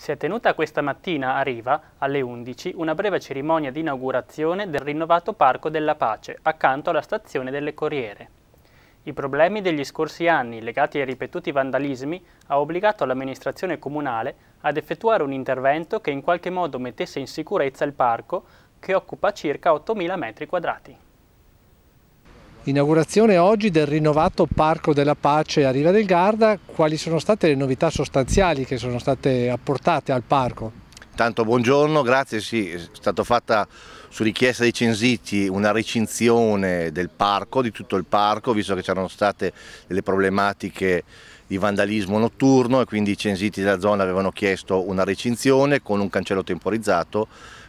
Si è tenuta questa mattina a Riva, alle 11, una breve cerimonia di inaugurazione del rinnovato Parco della Pace, accanto alla stazione delle Corriere. I problemi degli scorsi anni legati ai ripetuti vandalismi ha obbligato l'amministrazione comunale ad effettuare un intervento che in qualche modo mettesse in sicurezza il parco, che occupa circa 8.000 metri quadrati. Inaugurazione oggi del rinnovato Parco della Pace a Riva del Garda, quali sono state le novità sostanziali che sono state apportate al parco? Intanto buongiorno, grazie, sì, è stata fatta su richiesta dei Censiti una recinzione del parco, di tutto il parco, visto che c'erano state delle problematiche di vandalismo notturno e quindi i Censiti della zona avevano chiesto una recinzione con un cancello temporizzato,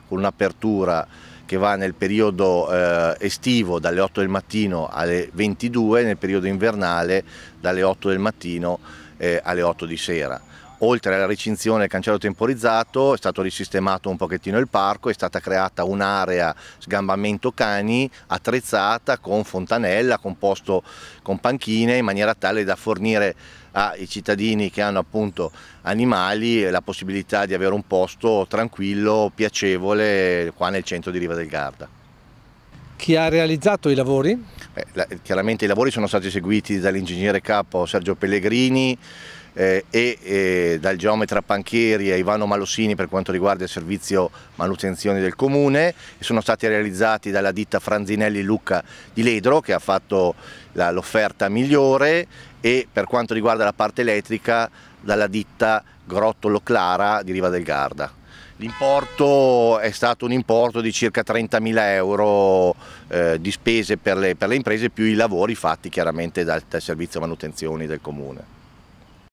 con un'apertura che va nel periodo eh, estivo dalle 8 del mattino alle 22, nel periodo invernale dalle 8 del mattino eh, alle 8 di sera oltre alla recinzione del cancello temporizzato è stato risistemato un pochettino il parco, è stata creata un'area sgambamento cani attrezzata con fontanella, con con panchine in maniera tale da fornire ai cittadini che hanno appunto animali la possibilità di avere un posto tranquillo, piacevole qua nel centro di Riva del Garda. Chi ha realizzato i lavori? Eh, la, chiaramente i lavori sono stati eseguiti dall'ingegnere capo Sergio Pellegrini, eh, e dal geometra Panchieri a Ivano Malossini per quanto riguarda il servizio manutenzione del comune e sono stati realizzati dalla ditta Franzinelli Lucca di Ledro che ha fatto l'offerta migliore e per quanto riguarda la parte elettrica dalla ditta Grotto Clara di Riva del Garda. L'importo è stato un importo di circa 30.000 euro eh, di spese per le, per le, imprese più i lavori fatti chiaramente dal, dal servizio manutenzioni del comune.